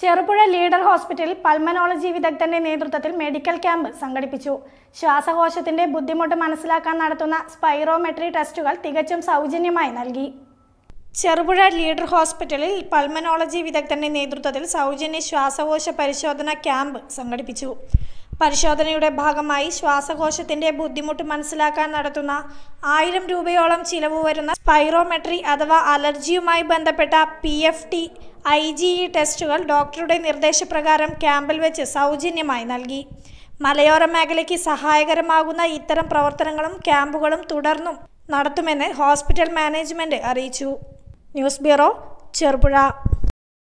Cherupuzha Leader ഹോസ്പിറ്റലിൽ pulmonology വിദഗ്ധന്റെ നേതൃത്വത്തിൽ മെഡിക്കൽ ക്യാമ്പ് സംഘടിപ്പിച്ചു ശ്വാസകോശത്തിന്റെ ബുദ്ധിമുട്ട് മനസ്സിലാക്കാൻ നടത്തുന്ന സ്പൈറോമെട്രി ടെസ്റ്റുകൾ തികച്ചും സൗജന്യമായി നൽകി ചെറുപുഴ ലീഡർ ഹോസ്പിറ്റലിൽ പൾമനോളജി വിദഗ്ധന്റെ നേതൃത്വത്തിൽ സൗജന്യ ശ്വാസകോശ പരിശോധന ക്യാമ്പ് സംഘടിപ്പിച്ചു പരിശോധനയുടെ ഭാഗമായി ശ്വാസകോശത്തിന്റെ ബുദ്ധിമുട്ട് മനസ്സിലാക്കാൻ നടത്തുന്ന ആയിരം രൂപയോളം ചിലവ് വരുന്ന സ്പൈറോമെട്രി അഥവാ അലർജിയുമായി ബന്ധപ്പെട്ട P F T I G E ടെസ്റ്റുകൾ ഡോക്ടറുടെ നിർദ്ദേശപ്രകാരം ക്യാമ്പിൽ വെച്ച് സൗജന്യമായി നൽകി മലയോര മേഖലയ്ക്ക് സഹായകരമാകുന്ന ഇത്തരം പ്രവർത്തനങ്ങളും ക്യാമ്പുകളും തുടർന്നും നടത്തുമെന്ന് ഹോസ്പിറ്റൽ മാനേജ്മെൻറ്റ് അറിയിച്ചു ന്യൂസ് ബ്യൂറോ ചെറുപുഴ